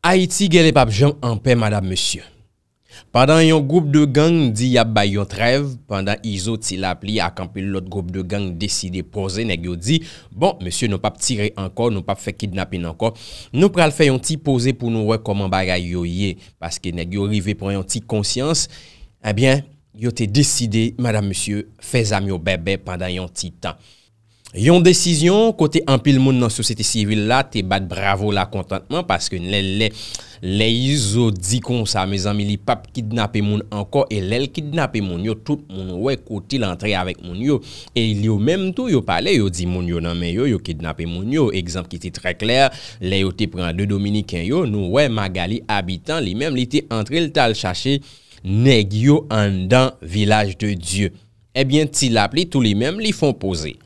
Ha iti gè lè pap jèm anpè mada monsye. Padan yon goup de gang di yap bay yon trev, pandan izo ti la pli ak anpè lòt goup de gang deside pose, neg yo di, bon, monsye nou pap tire ankor, nou pap fe kidnapin ankor, nou pral fe yon ti pose pou nou rekoman bagay yo ye, paske neg yo rive pou yon ti konsyans, ebyen, eh yo te deside, mada monsye, fe zam yo bebe pandan yon ti tan. Yon desisyon, kote ampil moun nan sosyete sivil la, te bat bravo la kontantman, paske lè lè lè izo di kon sa, mè zanmi li pap kidnapè moun anko, e lè lè kidnapè moun yo, tout moun wè kote l'antre avèk moun yo. E li yo mèm tou yo pale, yo di moun yo nan mè yo, yo kidnapè moun yo. Ekzamp ki te trè kler, lè yo te pran de dominikèn yo, nou wè magali abitan, li mèm li te antre l'tal chache, neg yo an dan vilaj de Diyo. Ebyen eh ti lapli, tou li mèm li fon posey.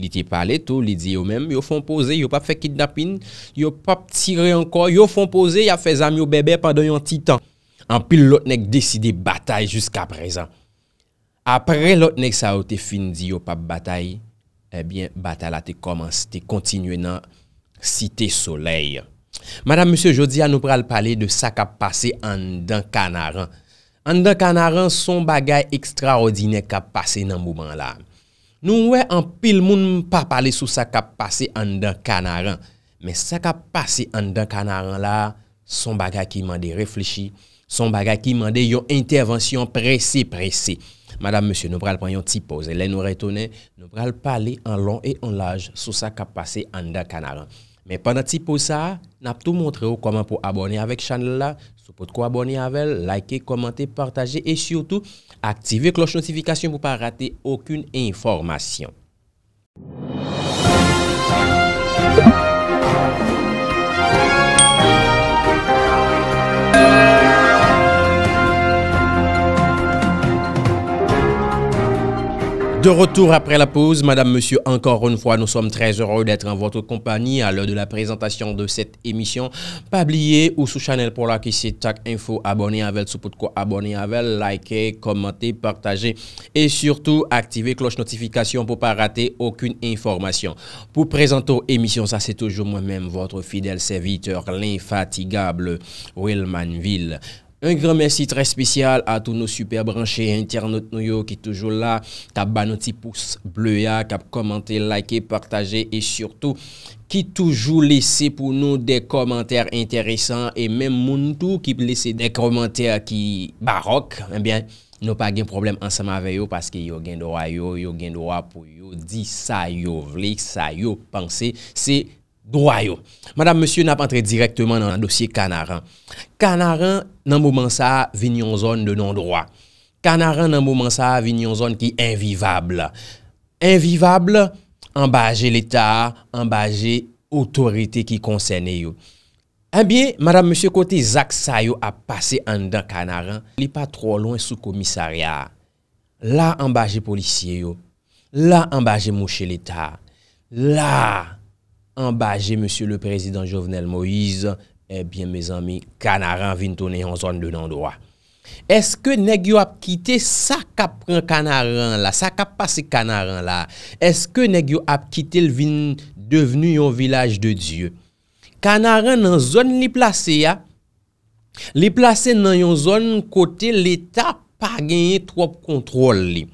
Li te pale tou, li di yo mèm, yo fon pose, yo pap fe kidnapin, yo pap tire anko, yo fon pose, ya fe zami yo bebe pandan yon titan. Anpil lot nek deside batay jiska prezan. Apre lot nek saote fin di yo pap batay, ebyen eh batalate komanse, te kontinue nan site soley. Madame Monsie, jodi an nou pral pale de sa ka pase an dan kanaran. An dan kanaran, son bagay ekstra odine ka pase nan mouman la. Nou wè an pil moun pa pale sou sa kap pase an dan kanaran. Men sa kap pase an dan kanaran la, son baga ki mande reflechi. Son baga ki mande yon intervensyon prese prese. Madame, monsie, nou pral pan yon ti pose. Lè nou retonè, nou pral pale an lon e an laj sou sa kap pase an dan kanaran. Men pandan ti pou sa, nap tou montre ou koman pou abone avek chanle la. Sou pot ko abone avek, like, komante, partaje, et surtout, aktive kloche notifikasyon pou pa rate akoun informasyon. De retour après la pause, madame, monsieur, encore une fois, nous sommes très heureux d'être en votre compagnie à l'heure de la présentation de cette émission. Pas ou sous channel pour la qui c'est Tac Info, abonnez avec, sous quoi abonnez avec, likez, commentez, partager et surtout activez cloche notification pour pas rater aucune information. Pour présenter émission, ça c'est toujours moi-même, votre fidèle serviteur, l'infatigable Willmanville. Un kremen si tre spesyal a tou nou super branche internet nou yo ki toujou la, ka ban nou ti pous ble ya, ka komante, like, partaje, e surtout ki toujou lese pou nou de komante interisan, e menm moun tou ki lese de komante ki barok, enbyen nou pa gen problem ansama ve yo, paske yo gen do a yo, yo gen do a pou yo, di sa yo vlik, sa yo panse, se... Droy yo. Madame Monsie nap entre direktman nan dosye kanaran. Kanaran nan mouman sa vin yon zon de non-droy. Kanaran nan mouman sa vin yon zon ki envivable. Envivable, ambaje l'Etat, ambaje otorite ki konsene yo. Anbiye, Madame Monsie kote Zak Sayo ap pase an dan kanaran. Li pa tro lon sou komisarya. La ambaje polisye yo. La ambaje mouche l'Etat. La... Ambaje monsye le prezident Jovenel Moïse Ebyen eh me zami, Kanaran vin tonen yon zon de nan doa Eske negyo ap kite sa kap pran Kanaran la Sa kap pase Kanaran la Eske negyo ap kite lvin devenu yon vilaj de Diyo Kanaran nan zon li plase ya Li plase nan yon zon kote l'Eta pa genye trop kontrol li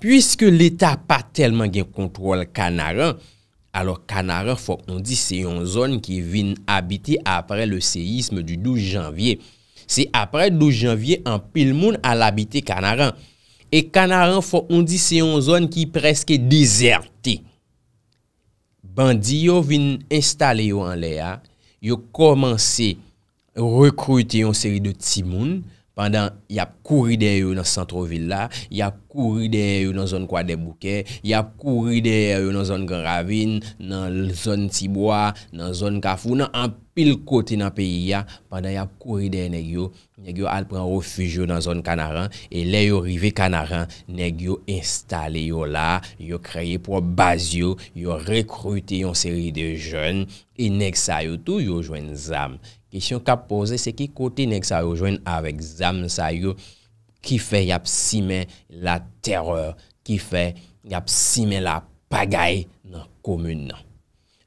Puiske l'Eta pa telman genye kontrol Kanaran Alors Kanaran fòk nou di se yon zon ki vin habite apre le seyisme du 12 janvye. Se apre 12 janvye an pil moun al habite Kanaran. E Kanaran fòk nou di se yon zon ki preske dezerte. Bandi yo vin instale yo an le a, yo komanse rekrute yon seri de ti moun. pandan yap kouride yo nan santro villa, yap kouride yo nan zon kwa debouke, yap kouride yo nan zon gen ravine, nan zon tibwa, nan zon kafou, nan an pil kote nan peyi ya, pandan yap kouride yo, yo al pran refuj yo nan zon kanaran, e le yo rive kanaran, yo installe yo la, yo kreye pou base yo, yo rekrute yon seri de jen, e nek sa yo tou yo jwen zam, Kishyon kap pose se ki kote nek sa yo jwen avèk zam sa yo ki fè yap simè la terreur, ki fè yap simè la pagaï nan komoun nan.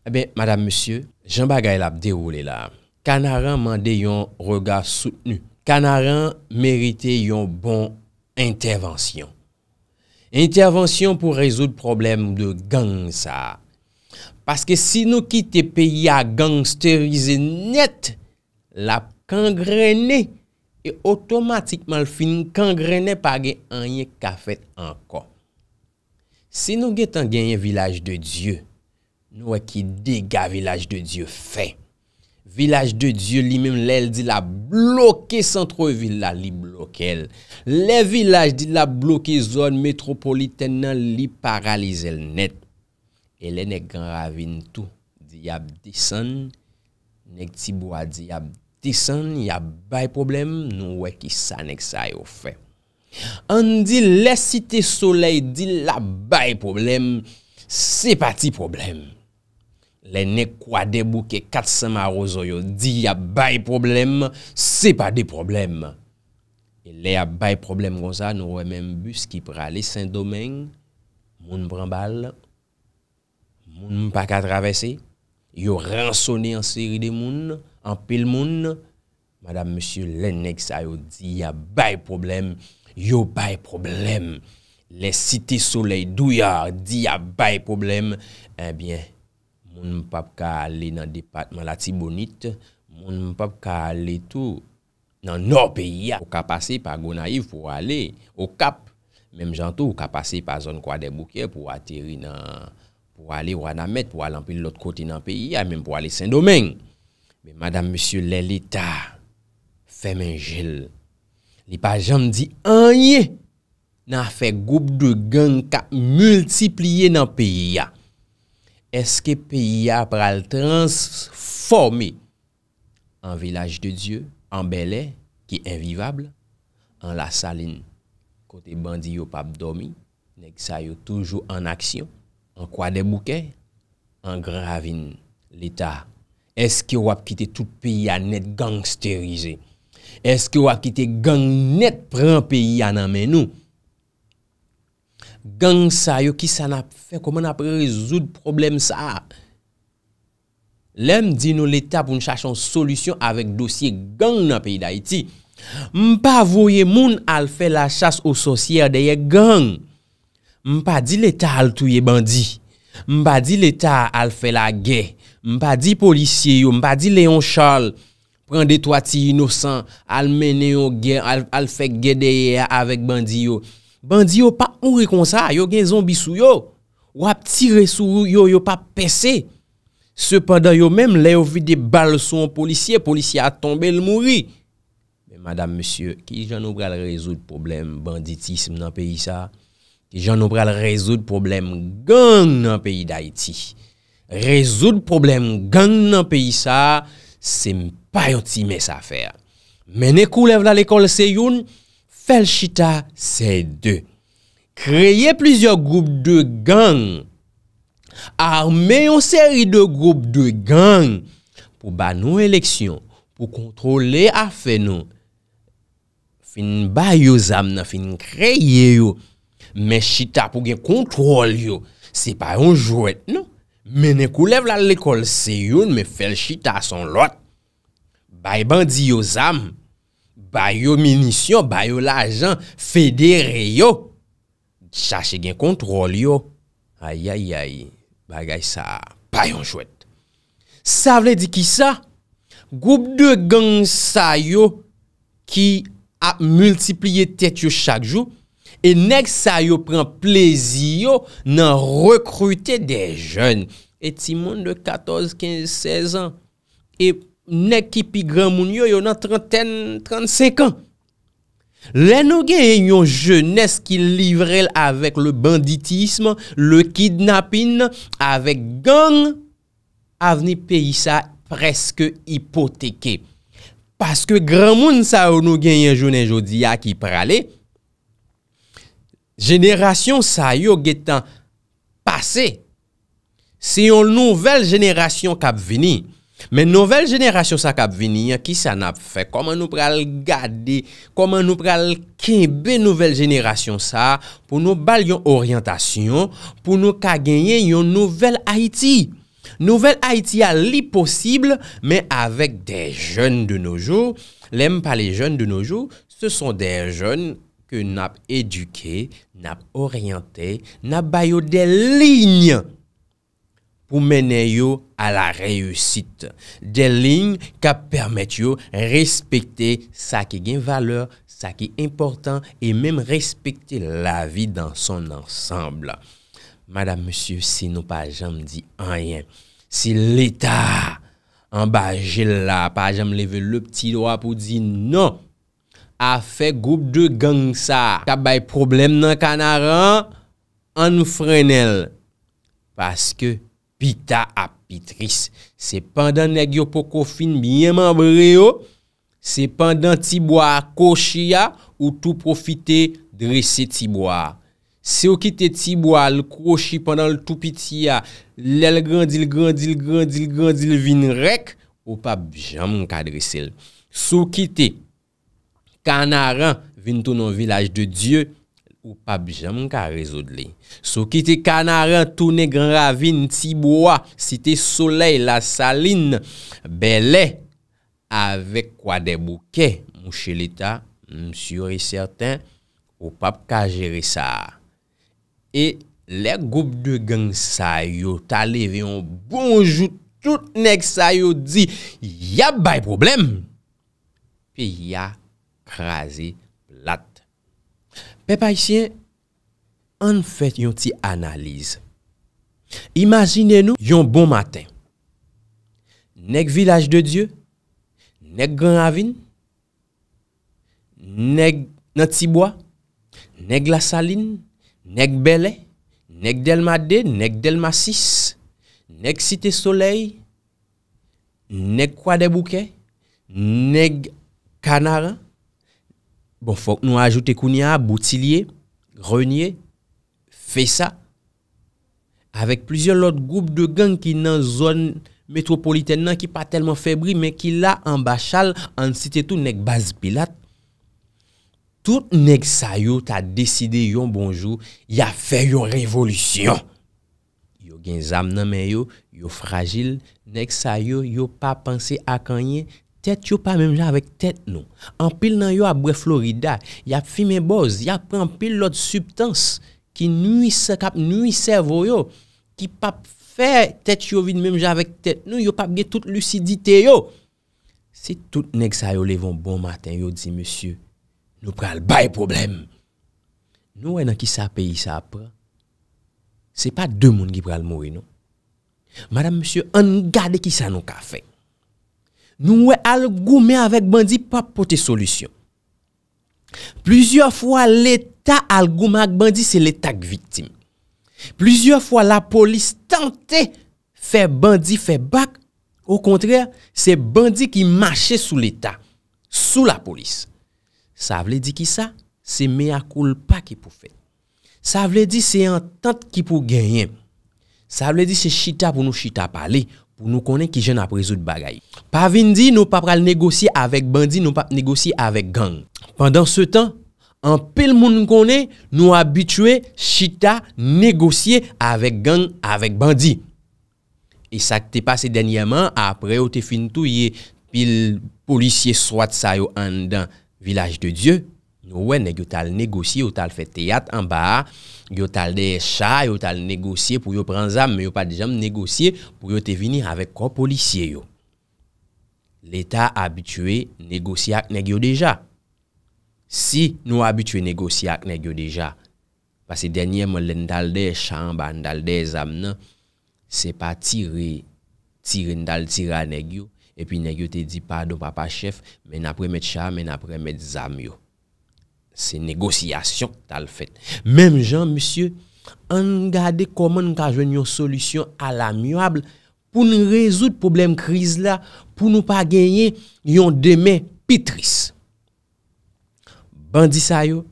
Ebe, madame, monsye, jen bagaï lap deroule la. Kanaran mande yon rega soutenu. Kanaran merite yon bon intervensyon. Intervensyon pou rezout problem de gang sa. Paske si nou kite peyi a gangsterize nette, La kangrene e otomatikman l fin kangrene pa gen anye kafet anko. Se nou gen tan genye vilaj de Diyo, nou wè ki dega vilaj de Diyo fe. Vilaj de Diyo li men lèl di la bloke centro vil la li bloke el. Le vilaj di la bloke zon metropoliten nan li paralize el net. Elen e gen ravintou di abdison. Nèk tibou a di yab disan, yab bay problem, nou wè ki sa nèk sa yo fè. An di lè site solei di lè bay problem, se pa ti problem. Lè nèk kwa debu ke katsan ma rozo yo, di yab bay problem, se pa di problem. E lè yab bay problem kon sa, nou wè men bus ki prale Saint-Domingue, moun pran bal, moun mpaka travesse. yo rasoni an seri de moun, an pel moun, madame monsie Lenek sa yo di ya bay problem, yo bay problem, eh le site solei douyar di ya bay problem, ebyen, moun mpap ka ale nan departman la tibonit, moun mpap ka ale tou nan nor peyi ya, ou ka pase pa Gonaiv pou ale, ou kap, menm janto ou ka pase pa zon kwa de Boukir pou atiri nan... pou wale Wanamet, pou wale anpil lot kote nan peyi ya, menm pou wale Saint-Domingue. Men, Madame Monsie Lelita Femengil, li pa jan di anye nan fe goup de genka multipliye nan peyi ya. Eske peyi ya pral transforme an vilaj de Diyo, an belè ki envivable, an la salin kote bandi yo pabdomi, nek sa yo toujou an aksyon, An kwa debouke? An gravin l'Etat. Eske wap kite tout piya net gangsterize? Eske wap kite gang net pran piya nan menou? Gang sa, yo ki sa nap fe? Koman ap rezoud problem sa? Lem di nou l'Etat pou nou chachan solusyon avèk dosye gang nan piya d'Aiti. Mpa voye moun al fe la chas ososiyer deye gang. Mpa di l'Etat al touye bandi, mpa di l'Etat al fè la gè, mpa di polisye yo, mpa di Léon Charles pren de toati inosan, al mène yo gè, al fè gè deyè avèk bandi yo. Bandi yo pa oure kon sa, yo gen zombisou yo, wap tire sou yo, yo pa pesè. Sependan yo mèm lè yo vi de balso an polisye, polisye a tombe, el mouri. Madame, monsieur, ki jan nou bral rezout problem banditisme nan peyi sa? Ti jan nou prel rezoud problem gang nan peyi da iti. Rezoud problem gang nan peyi sa, se mpa yon ti mes afer. Mene kou lev la lekol se yon, fel chita se de. Kreye plizyo goup de gang. Arme yon seri de goup de gang. Po ba nou eleksyon, po kontrole a fe nou. Fin ba yon zam nan fin kreye yon. Men chita pou gen kontrol yo, se pa non. yon jwet nou. Menen kou lev la lekol se yon, men fel chita son lot. Bay bandi yo zam, bay yo minisyon, bay yo lajan, federe yo. Chache gen kontrol yo. Ay, ay, ay, bagay sa, pa yon jwet. Sa vle di ki sa? Goup de gen sa yo ki ap multipliye tet yo chak jou, E nek sa yo pren plezi yo nan rekrute de jen. E ti moun de 14, 15, 16 an. E nek ki pi gran moun yo yo nan 35 an. Le nou gen yon jenest ki livrel avèk le banditisme, le kidnapin, avèk gang avni peyi sa preske hipoteke. Paske gran moun sa yo nou gen yon jen jodi a ki prale. Jenerasyon sa yo getan pase, se yon nouvel jenerasyon kap vini. Men nouvel jenerasyon sa kap vini, ki sa nap fe, koman nou pre al gade, koman nou pre al kebe nouvel jenerasyon sa, pou nou bal yon oryantasyon, pou nou kagenye yon nouvel Haiti. Nouvel Haiti a li posible, men avek de jen de noujou, lem pa le jen de noujou, se son de jen, ke nap eduke, nap oryante, nap bayo de lign pou mene yo a la reyusite. De lign kap permetyo respekte sa ki gen valeur, sa ki importan, e menm respekte la vi dan son ansamble. Madame, monsieur, si nou pa jenm di anyen, si l'Etat anba jenm la pa jenm leve le pti doa pou di nan, a fe goup de gangsa. Kabay problem nan kanaran, an nou frenel. Paske pita apitris. Se pandan negyo pokofin, biye manbreyo, se pandan tibwa koshi ya, ou tou profite dresi tibwa. Se ou kite tibwa, l koshi pandan l tou piti ya, l el grandil grandil grandil grandil vinrek, ou pa jaman ka dresel. Sou kite, Kanaran vintou nou vilaj de Diyo. Ou pap jamon ka rezo de li. Sou ki te kanaran. Tounen gen ravine. Tiboua. Site soley la saline. Bele. Avek kwa de bouke. Mouche lita. Msyore serten. Ou pap ka jere sa. E le goup de gen sayo. Tale veyon bonjou. Tout nek sayo di. Ya bay problem. Pe ya. krasi lat. Pe pa isyen, an fèt yon ti analiz. Imaginè nou yon bon maten. Nèk vilaj de Diyo, nèk Granavine, nèk Natibwa, nèk La Saline, nèk Belè, nèk Delmade, nèk Delmasis, nèk Site Soleil, nèk Kwa De Bouke, nèk Kanara, Bon, fok nou ajoute kouni a, boutilie, grenye, fey sa, avek plizyon lot goup de gang ki nan zon metropoliten nan ki pa telman febri, men ki la an bachal, an site tou nek baz pilat. Tout nek sa yo ta deside yon bonjou, ya fey yo revolisyon. Yo gen zam nan men yo, yo fragil, nek sa yo, yo pa panse akanyen, Tèt yo pa mèm jè avèk tèt nou. Anpil nan yo ap bre Florida, yap fime boz, yap anpil lot subtans ki nou isè kap, nou isè vò yo, ki pap fè tèt yo vide mèm jè avèk tèt nou, yo pap ge tout lucidité yo. Si tout neg sa yo levon bon matin, yo di, monsieur, nou pral bay problem. Nou wè nan ki sa peyi sa apre, se pa dè moun ki pral moui nou. Madame, monsieur, an gade ki sa nou ka fèk. Nou wè algoume avèk bandi pa pote solusyon. Plüzyor fwa l'Etat algoume ak bandi, se l'Etat kviktim. Plüzyor fwa la polis tante fè bandi fè bak, ou kontrèr, se bandi ki mache sou l'Etat, sou la polis. Sa vle di ki sa? Se me akoul pa ki pou fè. Sa vle di se yon tante ki pou genyem. Sa vle di se chita pou nou chita paley. Ou nou konen ki jen apre zo de bagay. Pa vin di nou pap pral negosye avek bandi, nou pap negosye avek gang. Pendan se tan, an pil moun konen nou abitwe chita negosye avek gang, avek bandi. E sa te pase denyeman apre ou te fin tou ye pil polisye swat sayo an dan Vilaj de Diyo. Nou wè, neg yo tal negosye, yo tal fè teyat an ba, yo tal deyè chà, yo tal negosye pou yo pran zam, men yo pa dijam negosye pou yo te vinir avèk kon polisye yo. L'Etat abitwe negosye ak negyo deja. Si nou abitwe negosye ak negyo deja, pasè denye mwen lèndal deyè chà an ba, lèndal deyè zam nan, se pa tire, tire ndal tire an negyo, e pi negyo te di pa do papa chef, men apre met chà, men apre met zam yo. Se negosyasyon tal fèt. Mem jan, monsye, angade koman nou ka jwen yon solisyon ala miwable pou nou rezout problem kriz la, pou nou pa genyen yon demè pitris. Ban di sa yo,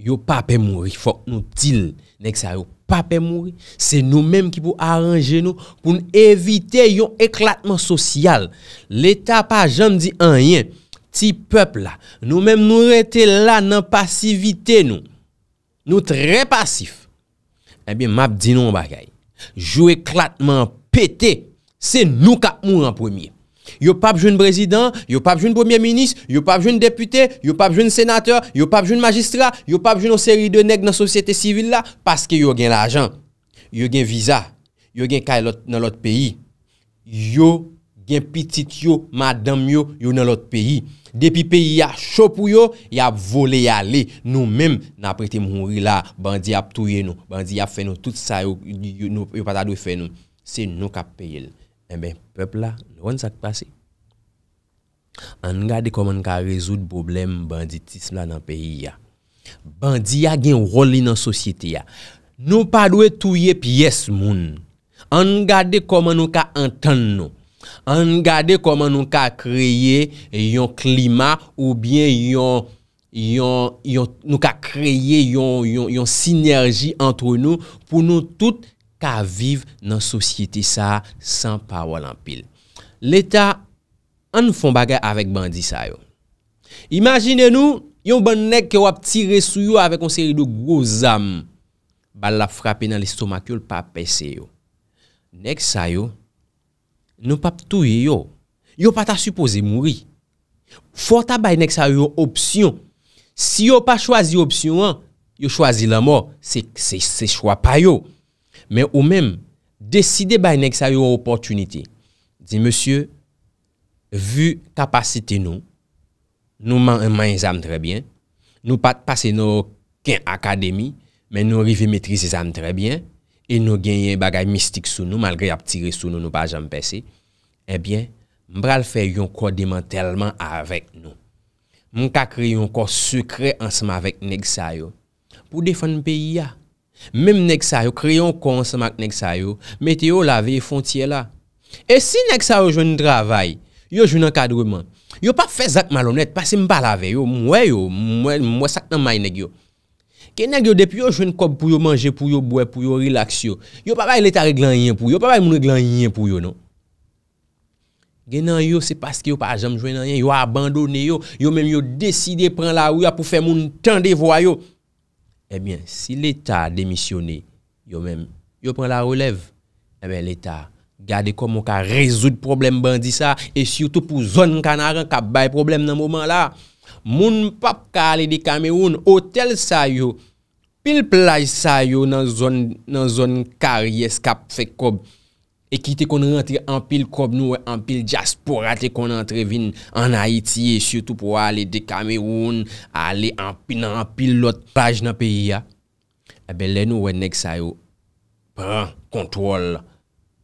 yo pape mouri. Fok nou dil, nek sa yo pape mouri. Se nou menm ki pou aranje nou pou nou evite yon eklatman sosyal. Le ta pa jan di anyen, Ti pepl la, nou menm nou rete la nan pasivite nou. Nou tre pasif. Ebyen eh map di nou an bagay. Jou eklatman pete, se nou kap moun an premier. Yo pap joun prezident, yo pap joun premier minis, yo pap joun depute, yo pap joun senater, yo pap joun magistra, yo pap joun o seri de neg nan sosyete sivil la. Paske yo gen la ajan, yo gen viza, yo gen kay nan lot peyi. Yo gen pitit yo, madam yo, yo nan lot peyi. Depi peyi ya chopou yo, ya vole yale. Nou menm nan prete moun wila bandi ya ptouye nou, bandi ya fen nou. Tout sa yo pata dwe fen nou. Se nou ka peyel. Ebe, eh pepl la, yon sa ki pase? Angade koman ka rezout boblem banditism la nan peyi ya. Bandi ya gen roli nan sosyete ya. Nou pa dwe touye piyes moun. Angade koman nou ka anten nou. An gade koman nou ka kreye yon klima ou bien yon, yon, yon, nou ka kreye yon, yon, yon sinerji antre nou pou nou tout ka vive nan sosyeti sa san pa walan pil. L'Etat an nou fon bagay avek bandi sa yo. Imagine nou, yon ban nek ke wap tire sou yo avek on seri do groz am, bal la frape nan listomakyol pa pese yo. Nek sa yo. Nou pap touye yo. Yo pata suppose mouri. Fota bayenek sa yo opsyon. Si yo pa chwazi opsyon an, yo chwazi la mor, se chwa pa yo. Men ou men, deside bayenek sa yo opportunite. Di, monsye, vu kapasite nou, nou man yon man yon zan trebyen, nou pat pase nou ken akademi, men nou rivi metri zan trebyen, E nou genye bagay mistik sou nou malgre ap tire sou nou nou pa jam pesi. Ebyen, eh mbral fe yon kwa demantelman avek nou. Mwen ka kre yon kwa sukre ansama vek neg sa yo pou defan peyi ya. Mem neg sa yo kre yon kwa ansama vek neg sa yo, mete yo lave yon fontye la. E si neg sa yo jouni travay, yo jouni akadreman, yo pa fe zak malonet, pa se mba lave yo, mwe yo, mwe sak nan may neg yo. Kenen yo dep yo jwen kob pou yo manje pou yo bwe pou yo relaks yo. Yo pa bay l'Etat reglan yin pou yo, pa bay moun reglan yin pou yo non. Genan yo se paske yo pa jam jwen nan yin, yo abandonen yo, yo menm yo deside pren la ou ya pou fe moun tende vwa yo. Ebyen, eh si l'Etat demisyone, yo menm yo pren la ou lev, ebyen eh l'Etat gade kon moun ka rezoud problem bandi sa, e si yo tou pou zon mkanaren ka bay problem nan mouman la. Moun pap ka ale de Kameroun, otel sa yo, pil plaj sa yo nan zon karyes kap fe kob. E kite kon rentre an pil kob nou we an pil jaspora te kon entrevin an Haiti e syotou pou ale de Kameroun, ale an pil nan pil lot plaj nan peyi ya. Ebe le nou we nek sa yo, pran kontrol,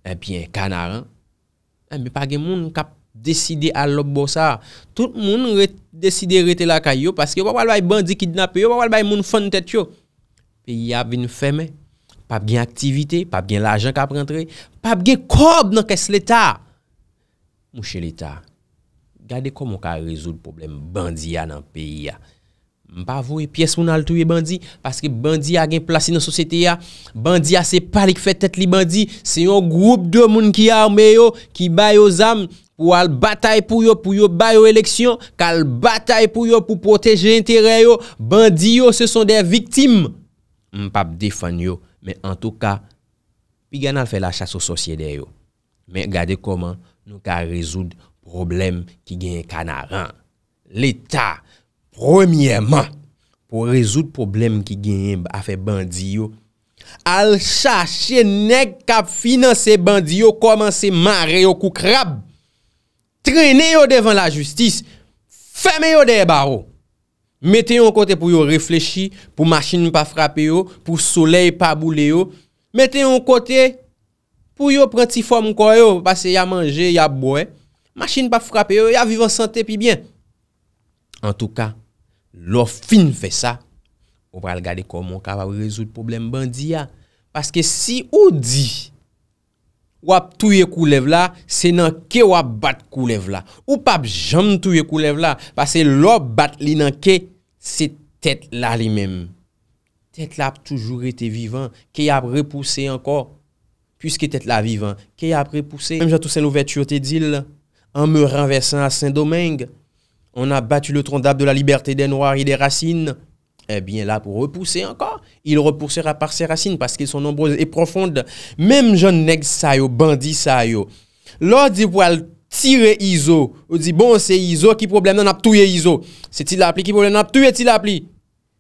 ebi en kanaran, ebi page moun kap. Deside alop bosa, tout moun deside rete la kay yo paske wawal bay bandi ki dinape yo, wawal bay moun fon tet yo. Pe ya bin feme, pap gen aktivite, pap gen l'ajan ka prentre, pap gen kob nan kes l'Etat. Mouche l'Etat, gade komon ka rezo l'probleme bandi ya nan pe ya. Mpa vouye piyes moun al touye bandi, paske bandi ya gen plasi nan sosete ya, bandi ya se palik fet tet li bandi, se yon groub de moun ki arme yo, ki bay yo zam, pou al batay pou yo pou yo bayo eleksyon, kal batay pou yo pou proteje entere yo, bandiyo se son de viktim. Mpap defan yo, men an tou ka, pi gen al fe la chas o sosye de yo. Men gade koman, nou ka rezoud problem ki gen kanaran. L'Etat, premiyeman, pou rezoud problem ki gen afe bandiyo, al chas chenek kap finanse bandiyo koman se mare yo kou krab. Trene yo devan la justis, Feme yo de e baro, Mete yo an kote pou yo reflechi, Pou machin pa frape yo, Pou soley pa boule yo, Mete yo an kote, Pou yo pranti fòm kwa yo, Pase ya manje, ya boye, Machin pa frape yo, Ya vivan sante pi bien. En tout ka, Lofin fe sa, Ou pral gade komon ka va ou rezout problem bandi ya, Paske si ou di, Si, ap touye koulev la, se nan ke ap bat koulev la. Ou pap jam touye koulev la, parce lop bat li nan ke, se là la li Tête Tet la ap toujours été vivant, ke ap repoussé encore, puisque tet la vivant, ke ap Même j'en tout sen Louverture te dil, en me renversant à Saint-Domingue, on a battu le tronc d'arbre de la liberté des Noirs et des Racines, eh bien là pour repousser encore. Il repoussera par ses racines parce qu'ils sont nombreuses et profondes. Même jeune nèg ça yo, bandit ça yo. Lors dit pour tirer ISO, on dit bon c'est ISO qui problème n'a pas ISO. C'est il appli qui problème on a touyer il appli.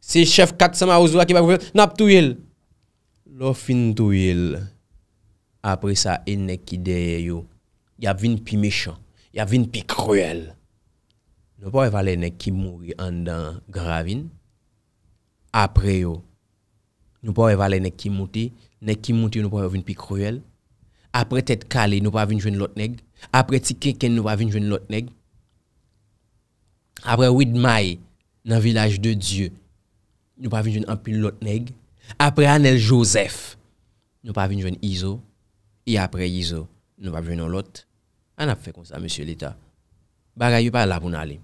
C'est chef 400 Maozoa qui va on n'a pas touyer. Lors fin touyer. Après ça, il n'est qui derrière yo. Il y a vin plus méchant, il y a vin pi cruel. Ne pas les nèg qui mourir en dans gravine après eux. Nous pas les nèg qui monter, nèg qui monter nous pas venir plus cruel. Après tête calée, nous pas venir joindre l'autre nèg. Après ti quelqu'un nous pas venir joindre l'autre nèg. Après 8 mai dans village de Dieu, nous pas venir joindre en pile l'autre nèg. Après Anel Joseph, nous pas venir joindre Iso et après Iso, nous pas venir l'autre. On a fait comme ça monsieur l'État. bagaille pas là pour aller.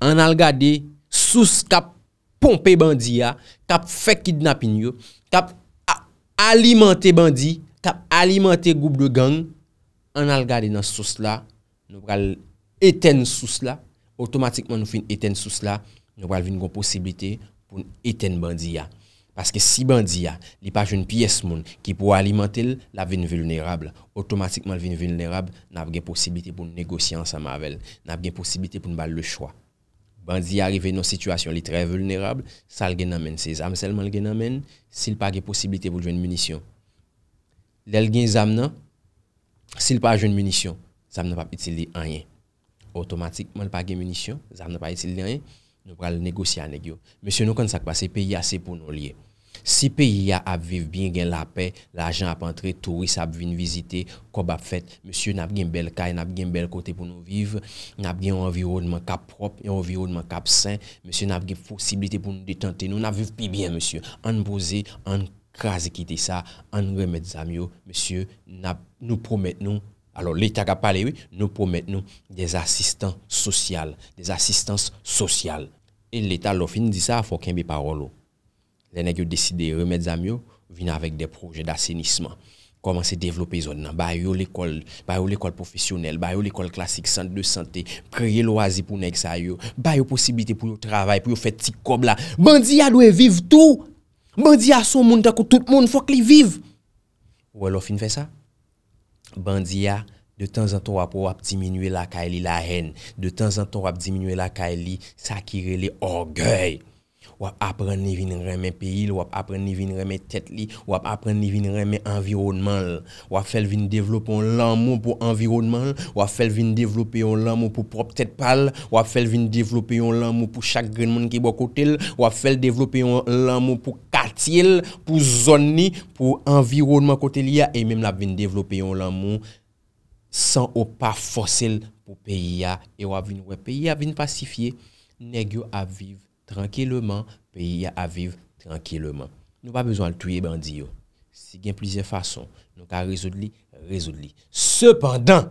On a regardé sous cap pompe bandiya, kap fekid napin yo, kap alimante bandi, kap alimante goup de gang, an al gade nan sous la, nou pral eten sous la, otomatikman nou fin eten sous la, nou pral vin kon posibite pou eten bandiya. Paske si bandiya li pa jen piyes moun, ki pou alimante la vin venerable, otomatikman vin venerable, nou av gen posibite pou negosyan sa mavel, nou av gen posibite pou nou bal le chwa. bandi arrivé dans une situation très vulnérable, ça le gagne ses armes seulement le gagne s'il pas de possibilité pour jouer une munition. L'el gagne armes s'il pas jouer une munition, ça n'a pas utilisé rien. Automatiquement, pas de munition, ça n'a pas utilisé rien, nous allons négocier avec eux. Monsieur, nous, quand ça passe, pays assez pour nous lier. Si peyi ya ap viv bien gen la pe, l'ajan ap antre, touris ap vin vizite, kob ap fet, monsye nap gen bel kay, nap gen bel kote pou nou viv, nap gen yon environman kap prop, yon environman kap sen, monsye nap gen fosibilite pou nou detante nou, nap viv pi bien monsye, an boze, an kaze kite sa, an remet zamyo, monsye nou promet nou, alo l'Etat kap pale we, nou promet nou, des asistan sosyal, des asistan sosyal. E l'Etat lo fin di sa, fok en bi parolo. Lè nèk yo deside remèd zam yo, vina avèk de projè d'asenisman. Koman se devlopè zon nan. Bay yo l'ekol, bay yo l'ekol profesyonel, bay yo l'ekol klasik, sante de sante, preye lo azi pou nèk sa yo, bay yo posibite pou yo travay, pou yo fè ti kob la. Bandiya lwè viv tou! Bandiya sou moun takou tout moun fòk li viv! Ouè lò fin fè sa? Bandiya, de tan zan ton wap wap diminwè la kaili la hen, de tan zan ton wap diminwè la kaili sakire le orgèy. Wap apren ni vin reme peyil, wap apren ni vin reme tet li, wap apren ni vin reme environmanl. Wap fel vin devlopon lanmou pou environmanl, wap fel vin devlopon lanmou pou prop tet pal, wap fel vin devlopon lanmou pou chak grenman ki bo kotel, wap fel devlopon lanmou pou katiel, pou zonni, pou environman kotel ya, e menm la vin devlopon lanmou san ou pa fosil pou pey ya. E wap vin we pey ya, vin pasifiye, negyo aviv. trankeleman, peyi ya aviv trankeleman. Nou pa bezwan l tuye bandi yo. Si gen plize fason, nou ka rezoud li, rezoud li. Sepandan,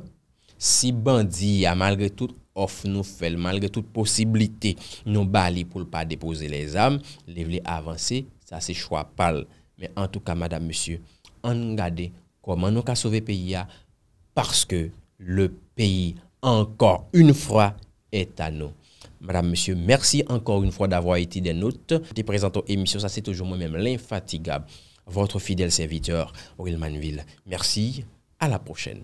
si bandi ya, malgre tout, of nou fel, malgre tout, posibilite nou bali pou l pa depoze le zame, lev li avanse, sa se chwa pal. Men an tou ka, madame, monsieur, an nou gade, koman nou ka sove peyi ya, parske le peyi, ankor un fwa, etan nou. Madame, monsieur, merci encore une fois d'avoir été des nôtres. des présentants émission, ça c'est toujours moi-même, l'infatigable, votre fidèle serviteur, Willmanville. Merci, à la prochaine.